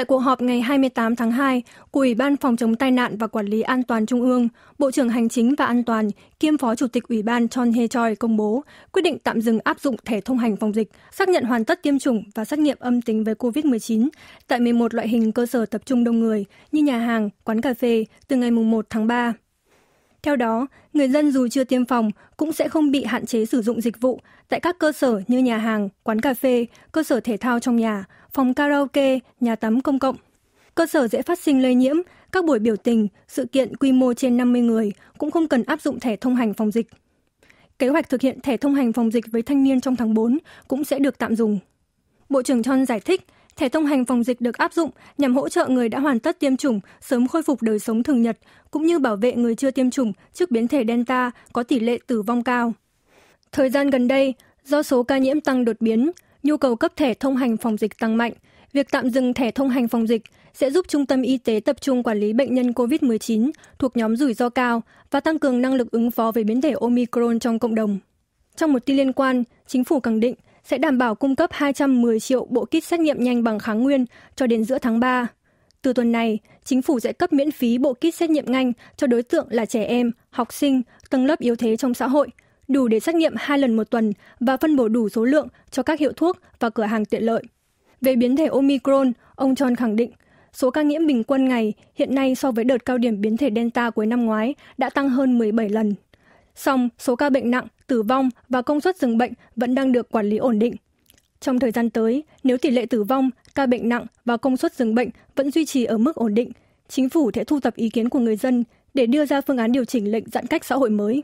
Tại cuộc họp ngày 28 tháng 2 của Ủy ban Phòng chống tai nạn và Quản lý an toàn Trung ương, Bộ trưởng Hành chính và An toàn kiêm Phó Chủ tịch Ủy ban Chon Hee Choi công bố quyết định tạm dừng áp dụng thẻ thông hành phòng dịch, xác nhận hoàn tất tiêm chủng và xét nghiệm âm tính với COVID-19 tại 11 loại hình cơ sở tập trung đông người như nhà hàng, quán cà phê từ ngày 1 tháng 3. Theo đó, người dân dù chưa tiêm phòng cũng sẽ không bị hạn chế sử dụng dịch vụ tại các cơ sở như nhà hàng, quán cà phê, cơ sở thể thao trong nhà, phòng karaoke, nhà tắm công cộng. Cơ sở dễ phát sinh lây nhiễm, các buổi biểu tình, sự kiện quy mô trên 50 người cũng không cần áp dụng thẻ thông hành phòng dịch. Kế hoạch thực hiện thẻ thông hành phòng dịch với thanh niên trong tháng 4 cũng sẽ được tạm dùng. Bộ trưởng Chon giải thích, Thẻ thông hành phòng dịch được áp dụng nhằm hỗ trợ người đã hoàn tất tiêm chủng sớm khôi phục đời sống thường nhật, cũng như bảo vệ người chưa tiêm chủng trước biến thể Delta có tỷ lệ tử vong cao. Thời gian gần đây, do số ca nhiễm tăng đột biến, nhu cầu cấp thẻ thông hành phòng dịch tăng mạnh. Việc tạm dừng thẻ thông hành phòng dịch sẽ giúp Trung tâm Y tế tập trung quản lý bệnh nhân COVID-19 thuộc nhóm rủi ro cao và tăng cường năng lực ứng phó với biến thể Omicron trong cộng đồng. Trong một tin liên quan, chính phủ khẳng định sẽ đảm bảo cung cấp 210 triệu bộ kit xét nghiệm nhanh bằng kháng nguyên cho đến giữa tháng 3. Từ tuần này, chính phủ sẽ cấp miễn phí bộ kit xét nghiệm nhanh cho đối tượng là trẻ em, học sinh, tầng lớp yếu thế trong xã hội, đủ để xét nghiệm hai lần một tuần và phân bổ đủ số lượng cho các hiệu thuốc và cửa hàng tiện lợi. Về biến thể Omicron, ông John khẳng định số ca nhiễm bình quân ngày hiện nay so với đợt cao điểm biến thể Delta cuối năm ngoái đã tăng hơn 17 lần. Song, số ca bệnh nặng tử vong và công suất dường bệnh vẫn đang được quản lý ổn định. Trong thời gian tới, nếu tỷ lệ tử vong, ca bệnh nặng và công suất dường bệnh vẫn duy trì ở mức ổn định, chính phủ sẽ thu thập ý kiến của người dân để đưa ra phương án điều chỉnh lệnh giãn cách xã hội mới.